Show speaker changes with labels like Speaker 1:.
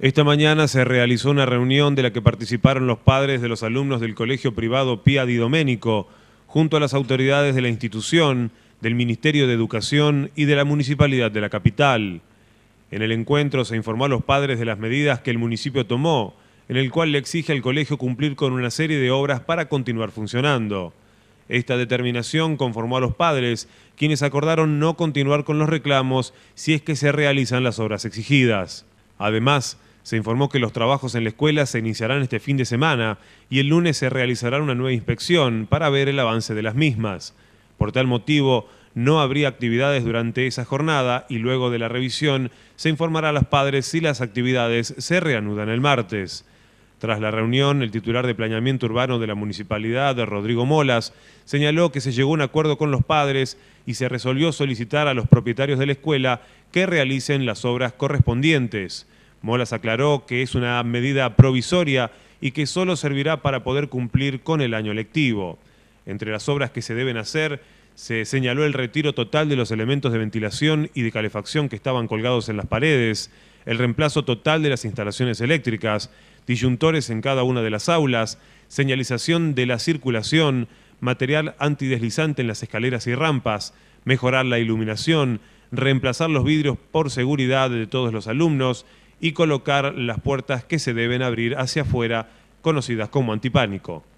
Speaker 1: Esta mañana se realizó una reunión de la que participaron los padres de los alumnos del Colegio Privado Pía Di Domenico, junto a las autoridades de la institución, del Ministerio de Educación y de la Municipalidad de la Capital. En el encuentro se informó a los padres de las medidas que el municipio tomó, en el cual le exige al colegio cumplir con una serie de obras para continuar funcionando. Esta determinación conformó a los padres, quienes acordaron no continuar con los reclamos si es que se realizan las obras exigidas. Además, se informó que los trabajos en la escuela se iniciarán este fin de semana y el lunes se realizará una nueva inspección para ver el avance de las mismas. Por tal motivo, no habría actividades durante esa jornada y luego de la revisión se informará a los padres si las actividades se reanudan el martes. Tras la reunión, el titular de Planeamiento Urbano de la Municipalidad, Rodrigo Molas, señaló que se llegó a un acuerdo con los padres y se resolvió solicitar a los propietarios de la escuela que realicen las obras correspondientes. Molas aclaró que es una medida provisoria y que solo servirá para poder cumplir con el año lectivo. Entre las obras que se deben hacer, se señaló el retiro total de los elementos de ventilación y de calefacción que estaban colgados en las paredes, el reemplazo total de las instalaciones eléctricas, disyuntores en cada una de las aulas, señalización de la circulación, material antideslizante en las escaleras y rampas, mejorar la iluminación, reemplazar los vidrios por seguridad de todos los alumnos y colocar las puertas que se deben abrir hacia afuera, conocidas como antipánico.